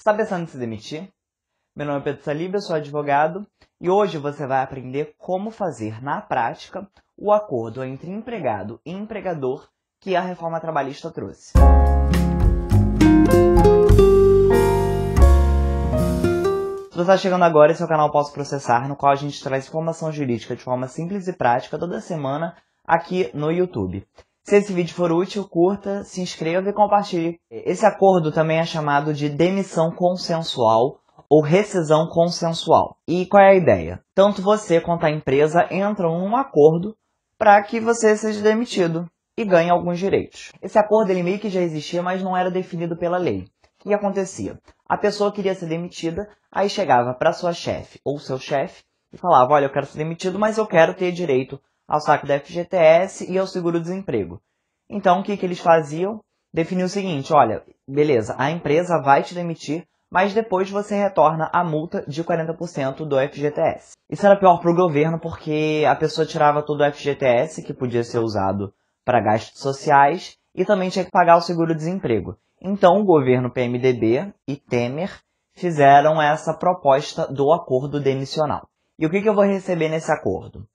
Está pensando em se demitir? Meu nome é Pedro Saliba, eu sou advogado e hoje você vai aprender como fazer na prática o acordo entre empregado e empregador que a reforma trabalhista trouxe. Se você está chegando agora, esse é o canal Posso Processar, no qual a gente traz informação jurídica de forma simples e prática toda semana aqui no YouTube. Se esse vídeo for útil, curta, se inscreva e compartilhe. Esse acordo também é chamado de demissão consensual ou rescisão consensual. E qual é a ideia? Tanto você quanto a empresa entram num acordo para que você seja demitido e ganhe alguns direitos. Esse acordo ele meio que já existia, mas não era definido pela lei. O que acontecia? A pessoa queria ser demitida, aí chegava para sua chefe ou seu chefe e falava: "Olha, eu quero ser demitido, mas eu quero ter direito ao saque da FGTS e ao seguro-desemprego. Então, o que, que eles faziam? Definiu o seguinte, olha, beleza, a empresa vai te demitir, mas depois você retorna a multa de 40% do FGTS. Isso era pior para o governo porque a pessoa tirava todo o FGTS, que podia ser usado para gastos sociais, e também tinha que pagar o seguro-desemprego. Então o governo PMDB e Temer fizeram essa proposta do acordo demissional. E o que, que eu vou receber nesse acordo?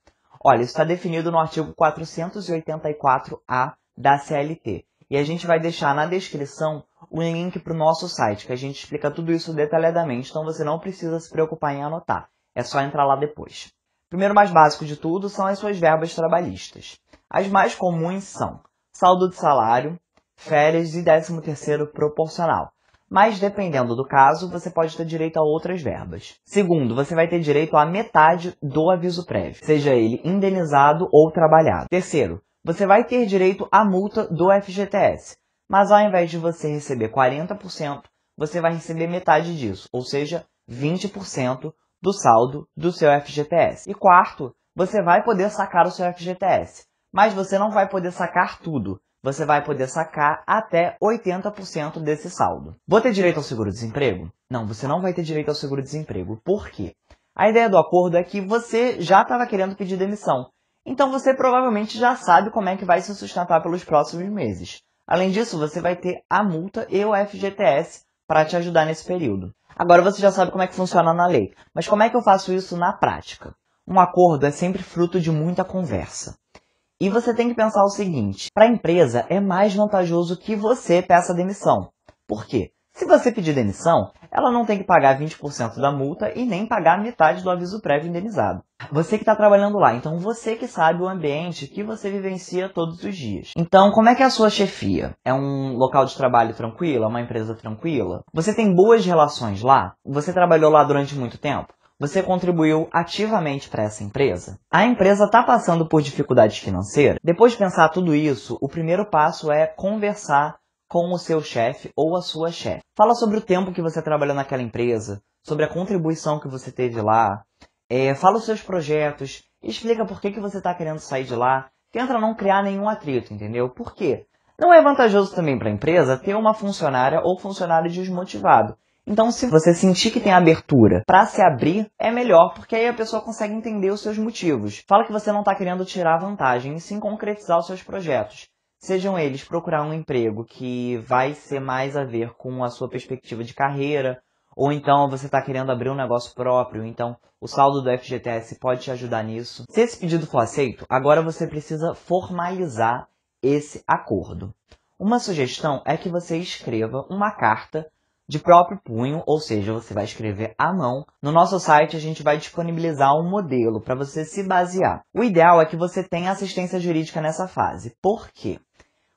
Olha, isso está definido no artigo 484A da CLT. E a gente vai deixar na descrição o link para o nosso site, que a gente explica tudo isso detalhadamente, então você não precisa se preocupar em anotar, é só entrar lá depois. Primeiro mais básico de tudo são as suas verbas trabalhistas. As mais comuns são saldo de salário, férias e 13 terceiro proporcional mas dependendo do caso, você pode ter direito a outras verbas. Segundo, você vai ter direito à metade do aviso prévio, seja ele indenizado ou trabalhado. Terceiro, você vai ter direito à multa do FGTS, mas ao invés de você receber 40%, você vai receber metade disso, ou seja, 20% do saldo do seu FGTS. E quarto, você vai poder sacar o seu FGTS, mas você não vai poder sacar tudo você vai poder sacar até 80% desse saldo. Vou ter direito ao seguro-desemprego? Não, você não vai ter direito ao seguro-desemprego. Por quê? A ideia do acordo é que você já estava querendo pedir demissão, então você provavelmente já sabe como é que vai se sustentar pelos próximos meses. Além disso, você vai ter a multa e o FGTS para te ajudar nesse período. Agora você já sabe como é que funciona na lei, mas como é que eu faço isso na prática? Um acordo é sempre fruto de muita conversa. E você tem que pensar o seguinte: para a empresa é mais vantajoso que você peça demissão. Por quê? Se você pedir demissão, ela não tem que pagar 20% da multa e nem pagar metade do aviso prévio indenizado. Você que está trabalhando lá, então você que sabe o ambiente que você vivencia todos os dias. Então, como é que é a sua chefia? É um local de trabalho tranquilo? É uma empresa tranquila? Você tem boas relações lá? Você trabalhou lá durante muito tempo? você contribuiu ativamente para essa empresa? A empresa está passando por dificuldades financeiras? Depois de pensar tudo isso, o primeiro passo é conversar com o seu chefe ou a sua chefe. Fala sobre o tempo que você trabalhou naquela empresa, sobre a contribuição que você teve lá, é, fala os seus projetos, explica por que, que você está querendo sair de lá, tenta não criar nenhum atrito, entendeu? Por quê? Não é vantajoso também para a empresa ter uma funcionária ou funcionário desmotivado. Então, se você sentir que tem abertura para se abrir, é melhor, porque aí a pessoa consegue entender os seus motivos. Fala que você não está querendo tirar vantagem, e sim concretizar os seus projetos. Sejam eles procurar um emprego que vai ser mais a ver com a sua perspectiva de carreira, ou então você está querendo abrir um negócio próprio, então o saldo do FGTS pode te ajudar nisso. Se esse pedido for aceito, agora você precisa formalizar esse acordo. Uma sugestão é que você escreva uma carta de próprio punho, ou seja, você vai escrever à mão. No nosso site a gente vai disponibilizar um modelo para você se basear. O ideal é que você tenha assistência jurídica nessa fase. Por quê?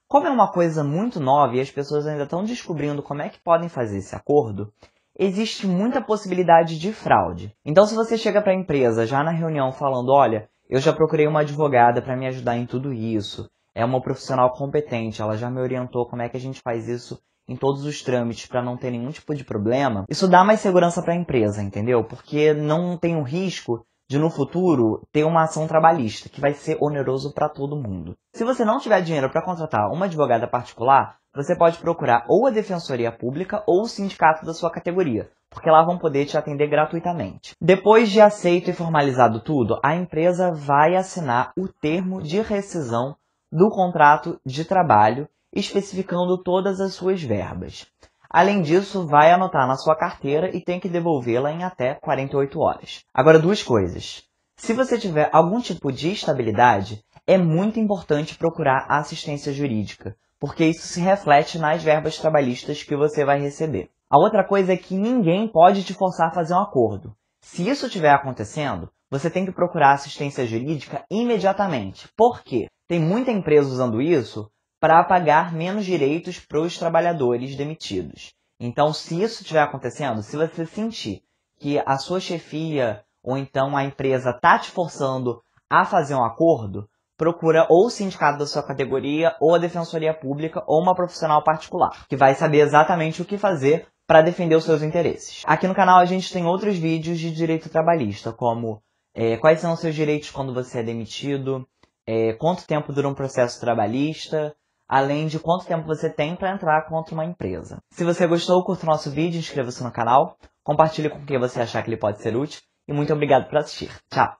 Como é uma coisa muito nova e as pessoas ainda estão descobrindo como é que podem fazer esse acordo, existe muita possibilidade de fraude. Então se você chega para a empresa já na reunião falando, olha, eu já procurei uma advogada para me ajudar em tudo isso, é uma profissional competente, ela já me orientou como é que a gente faz isso em todos os trâmites para não ter nenhum tipo de problema, isso dá mais segurança para a empresa, entendeu? Porque não tem o risco de no futuro ter uma ação trabalhista que vai ser oneroso para todo mundo. Se você não tiver dinheiro para contratar uma advogada particular, você pode procurar ou a defensoria pública ou o sindicato da sua categoria, porque lá vão poder te atender gratuitamente. Depois de aceito e formalizado tudo, a empresa vai assinar o termo de rescisão do contrato de trabalho especificando todas as suas verbas. Além disso, vai anotar na sua carteira e tem que devolvê-la em até 48 horas. Agora, duas coisas. Se você tiver algum tipo de estabilidade, é muito importante procurar assistência jurídica, porque isso se reflete nas verbas trabalhistas que você vai receber. A outra coisa é que ninguém pode te forçar a fazer um acordo. Se isso estiver acontecendo, você tem que procurar assistência jurídica imediatamente. Por quê? Tem muita empresa usando isso para pagar menos direitos para os trabalhadores demitidos. Então, se isso estiver acontecendo, se você sentir que a sua chefia ou então a empresa está te forçando a fazer um acordo, procura ou o sindicato da sua categoria, ou a defensoria pública, ou uma profissional particular, que vai saber exatamente o que fazer para defender os seus interesses. Aqui no canal a gente tem outros vídeos de direito trabalhista, como é, quais são os seus direitos quando você é demitido, é, quanto tempo dura um processo trabalhista, além de quanto tempo você tem para entrar contra uma empresa. Se você gostou, curta o nosso vídeo, inscreva-se no canal, compartilhe com quem você achar que ele pode ser útil e muito obrigado por assistir. Tchau!